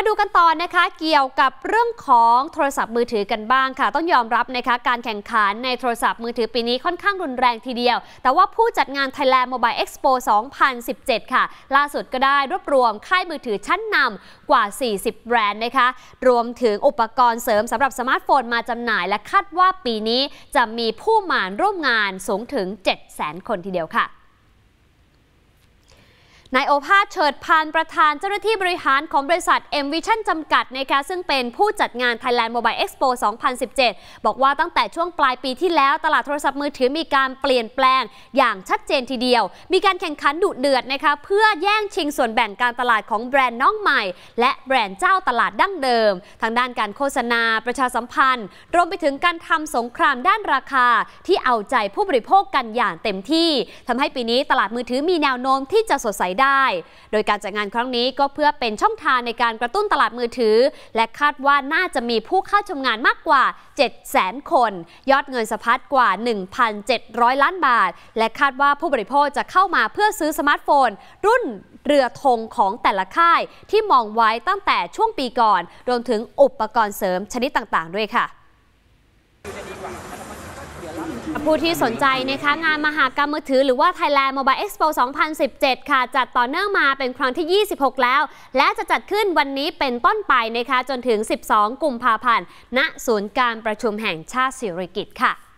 มาดูกันต่อนะคะเกี่ยวกับเรื่องของโทรศัพท์มือถือกันบ้างค่ะ ต้องยอมรับนะคะการแข่งขันในโทรศัพท์มือถือปีนี้ค่อนข้างรุนแรงทีเดียว แต่ว่าผู้จัดงาน Thailand Mobile Expo 2017 ค่ะ ล่าสุดก็ได้รวบรวมค่ายมือถือชั้นนำกว่า 40 แบรนด์นะคะรวมถึงอุปกรณ์เสริมสำหรับสมาร์ทโฟนมาจำหน่าย และคาดว่าปีนี้จะมีผู้มาร่วมงานสูงถึง 700,000 คนทีเดียวค่ะนายโอภาสเฉิดพานประธานเจ้าหน้าที่บริหารของบริษัท M Vision จำกัดนะคะซึ่งเป็นผู้จัดงาน Thailand Mobile Expo 2017 บอกว่าตั้งแต่ช่วงปลายปีที่แล้วตลาดโทรศัพท์มือถือมีการเปลี่ยนแปลงอย่างชัดเจนทีเดียว มีการแข่งขันดุเดือดนะคะเพื่อแย่งชิงส่วนแบ่งการตลาดของแบรนด์น้องใหม่ และแบรนด์เจ้าตลาดดั้งเดิมทางด้านการโฆษณา ประชาสัมพันธ์ รวมไปถึงการทำสงครามด้านราคา ที่เอาใจผู้บริโภคกันอย่างเต็มที่ทำให้ปีนี้ตลาดมือถือมีแนวโน้มที่จะสดใสได้โดยการจัดงานครั้งนี้ก็เพื่อเป็นช่องทางในการกระตุ้นตลาดมือถือ และคาดว่าน่าจะมีผู้เข้าชมงานมากกว่า 700,000 คน ยอดเงินสะพัดกว่า 1,700 ล้านบาท และคาดว่าผู้บริโภคจะเข้ามาเพื่อซื้อสมาร์ทโฟน รุ่นเรือธงของแต่ละค่ายที่มองไว้ตั้งแต่ช่วงปีก่อน รวมถึงอุปกรณ์เสริมชนิดต่างๆด้วยค่ะผู้ที่สนใจนะคะงานมหากรรมมือถือ หรือว่า Thailand Mobile Expo 2017 ค่ะ จัดต่อเนื่องมาเป็นครั้งที่ 26 แล้ว และจะจัดขึ้นวันนี้เป็นต้นไปนะคะจนถึง 12 กุมภาพันธ์ณศูนย์การประชุมแห่งชาติสิริกิติ์ค่ะ